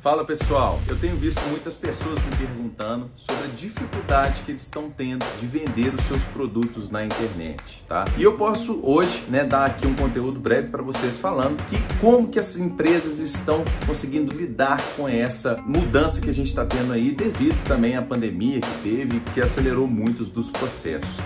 Fala pessoal, eu tenho visto muitas pessoas me perguntando sobre a dificuldade que eles estão tendo de vender os seus produtos na internet, tá? E eu posso hoje, né, dar aqui um conteúdo breve para vocês falando que como que as empresas estão conseguindo lidar com essa mudança que a gente está tendo aí devido também à pandemia que teve, que acelerou muitos dos processos.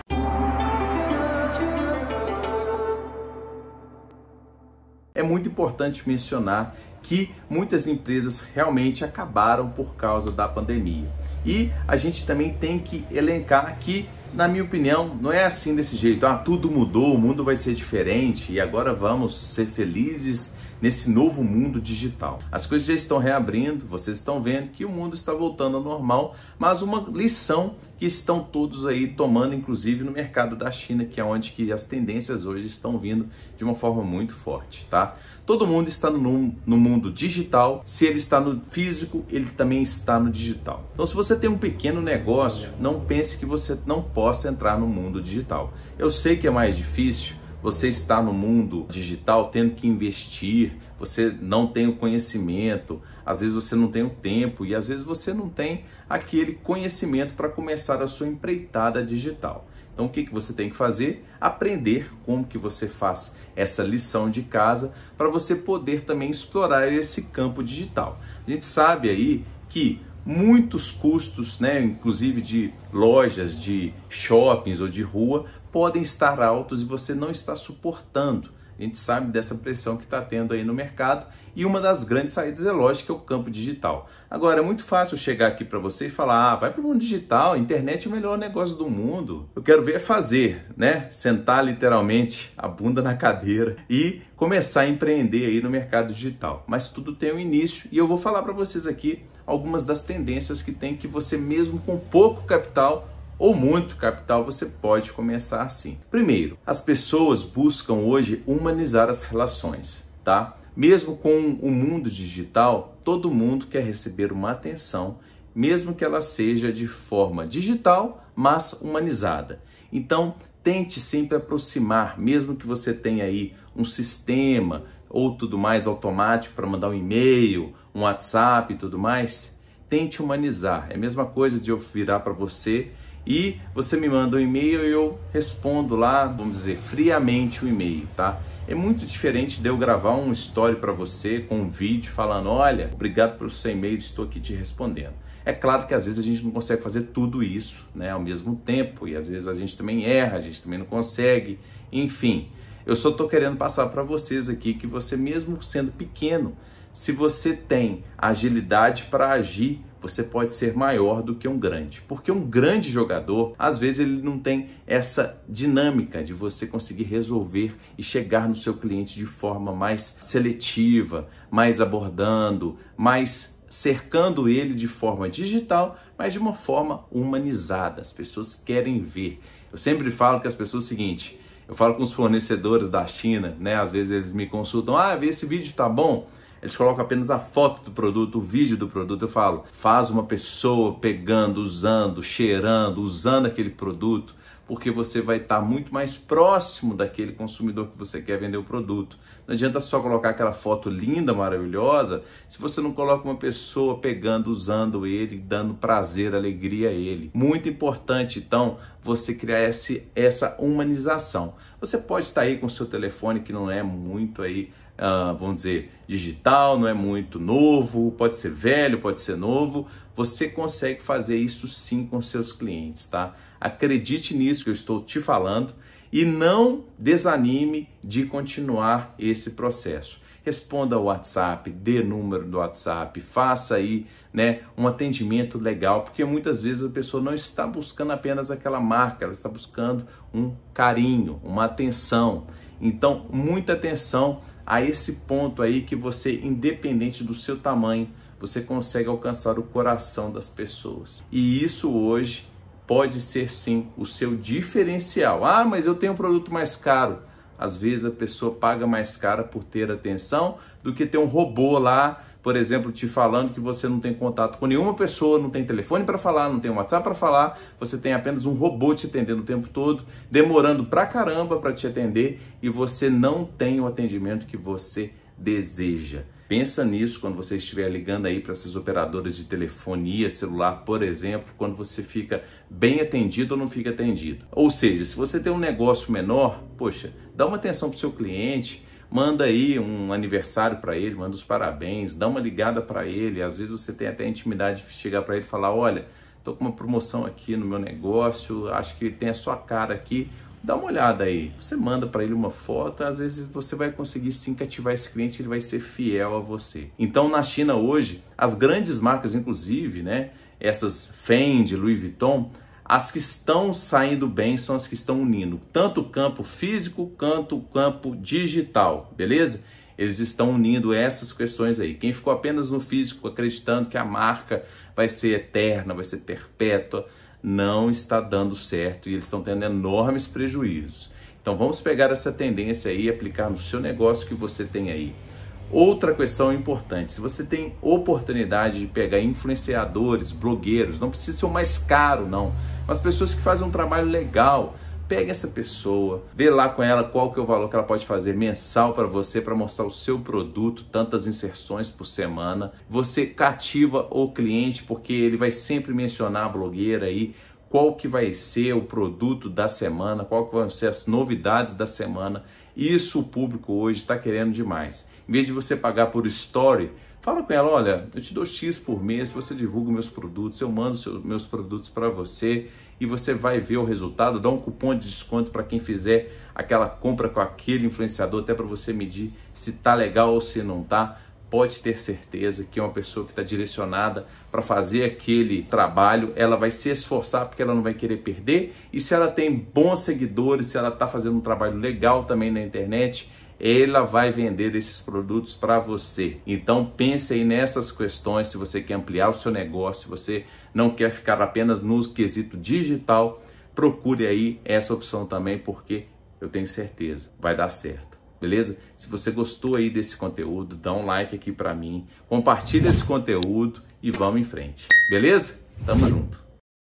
é muito importante mencionar que muitas empresas realmente acabaram por causa da pandemia. E a gente também tem que elencar que na minha opinião, não é assim desse jeito. Ah, tudo mudou, o mundo vai ser diferente e agora vamos ser felizes nesse novo mundo digital. As coisas já estão reabrindo, vocês estão vendo que o mundo está voltando ao normal, mas uma lição que estão todos aí tomando, inclusive no mercado da China, que é onde que as tendências hoje estão vindo de uma forma muito forte, tá? Todo mundo está no, no mundo digital, se ele está no físico, ele também está no digital. Então, se você tem um pequeno negócio, não pense que você não pode possa entrar no mundo digital. Eu sei que é mais difícil, você está no mundo digital tendo que investir, você não tem o conhecimento, às vezes você não tem o tempo e às vezes você não tem aquele conhecimento para começar a sua empreitada digital. Então o que, que você tem que fazer? Aprender como que você faz essa lição de casa para você poder também explorar esse campo digital. A gente sabe aí que muitos custos, né, inclusive de lojas, de shoppings ou de rua, podem estar altos e você não está suportando. A gente sabe dessa pressão que está tendo aí no mercado e uma das grandes saídas é lógico é o campo digital. Agora é muito fácil chegar aqui para você e falar: ah, vai para o mundo digital, internet é o melhor negócio do mundo. Eu quero ver é fazer, né? Sentar literalmente a bunda na cadeira e começar a empreender aí no mercado digital. Mas tudo tem um início e eu vou falar para vocês aqui algumas das tendências que tem que você mesmo com pouco capital ou muito capital, você pode começar assim. Primeiro, as pessoas buscam hoje humanizar as relações, tá? Mesmo com o mundo digital, todo mundo quer receber uma atenção, mesmo que ela seja de forma digital, mas humanizada. Então, tente sempre aproximar, mesmo que você tenha aí um sistema ou tudo mais automático para mandar um e-mail, um WhatsApp e tudo mais, tente humanizar. É a mesma coisa de eu virar para você e você me manda um e-mail e eu respondo lá, vamos dizer, friamente o e-mail, tá? É muito diferente de eu gravar um story para você com um vídeo falando, olha, obrigado pelo seu e-mail, estou aqui te respondendo. É claro que às vezes a gente não consegue fazer tudo isso, né, ao mesmo tempo, e às vezes a gente também erra, a gente também não consegue, enfim. Eu só tô querendo passar para vocês aqui que você mesmo sendo pequeno, se você tem agilidade para agir, você pode ser maior do que um grande, porque um grande jogador, às vezes ele não tem essa dinâmica de você conseguir resolver e chegar no seu cliente de forma mais seletiva, mais abordando, mais cercando ele de forma digital, mas de uma forma humanizada. As pessoas querem ver. Eu sempre falo que as pessoas é o seguinte, eu falo com os fornecedores da China, né? Às vezes eles me consultam: "Ah, esse vídeo tá bom?" Eles colocam apenas a foto do produto, o vídeo do produto. Eu falo, faz uma pessoa pegando, usando, cheirando, usando aquele produto, porque você vai estar tá muito mais próximo daquele consumidor que você quer vender o produto. Não adianta só colocar aquela foto linda, maravilhosa, se você não coloca uma pessoa pegando, usando ele, dando prazer, alegria a ele. Muito importante, então, você criar esse, essa humanização. Você pode estar aí com o seu telefone, que não é muito aí uh, vamos dizer, digital, não é muito novo, pode ser velho, pode ser novo. Você consegue fazer isso sim com seus clientes, tá? Acredite nisso que eu estou te falando e não desanime de continuar esse processo. Responda o WhatsApp, dê número do WhatsApp, faça aí né, um atendimento legal, porque muitas vezes a pessoa não está buscando apenas aquela marca, ela está buscando um carinho, uma atenção. Então, muita atenção a esse ponto aí que você, independente do seu tamanho, você consegue alcançar o coração das pessoas. E isso hoje pode ser sim o seu diferencial. Ah, mas eu tenho um produto mais caro. Às vezes a pessoa paga mais cara por ter atenção do que ter um robô lá por exemplo, te falando que você não tem contato com nenhuma pessoa, não tem telefone para falar, não tem WhatsApp para falar, você tem apenas um robô te atendendo o tempo todo, demorando pra caramba para te atender e você não tem o atendimento que você deseja. Pensa nisso quando você estiver ligando aí para essas operadoras de telefonia celular, por exemplo, quando você fica bem atendido ou não fica atendido. Ou seja, se você tem um negócio menor, poxa, dá uma atenção para o seu cliente, manda aí um aniversário para ele, manda os parabéns, dá uma ligada para ele. Às vezes você tem até a intimidade de chegar para ele e falar: olha, tô com uma promoção aqui no meu negócio, acho que tem a sua cara aqui. Dá uma olhada aí. Você manda para ele uma foto, às vezes você vai conseguir sim cativar esse cliente, ele vai ser fiel a você. Então, na China hoje, as grandes marcas, inclusive, né, essas Fendi, Louis Vuitton, as que estão saindo bem são as que estão unindo tanto o campo físico quanto o campo digital, beleza? Eles estão unindo essas questões aí. Quem ficou apenas no físico acreditando que a marca vai ser eterna, vai ser perpétua, não está dando certo e eles estão tendo enormes prejuízos. Então vamos pegar essa tendência aí e aplicar no seu negócio que você tem aí. Outra questão importante: se você tem oportunidade de pegar influenciadores, blogueiros, não precisa ser o mais caro, não, mas pessoas que fazem um trabalho legal. Pega essa pessoa, vê lá com ela qual que é o valor que ela pode fazer mensal para você para mostrar o seu produto, tantas inserções por semana. Você cativa o cliente porque ele vai sempre mencionar a blogueira aí, qual que vai ser o produto da semana, qual que vão ser as novidades da semana. Isso o público hoje está querendo demais. Em vez de você pagar por story, fala com ela, olha, eu te dou X por mês, você divulga meus produtos, eu mando seus, meus produtos para você e você vai ver o resultado, dá um cupom de desconto para quem fizer aquela compra com aquele influenciador, até para você medir se tá legal ou se não tá pode ter certeza que uma pessoa que está direcionada para fazer aquele trabalho, ela vai se esforçar porque ela não vai querer perder. E se ela tem bons seguidores, se ela está fazendo um trabalho legal também na internet, ela vai vender esses produtos para você. Então pense aí nessas questões se você quer ampliar o seu negócio, se você não quer ficar apenas no quesito digital, procure aí essa opção também porque eu tenho certeza vai dar certo beleza? Se você gostou aí desse conteúdo, dá um like aqui para mim, compartilha esse conteúdo e vamos em frente, beleza? Tamo junto!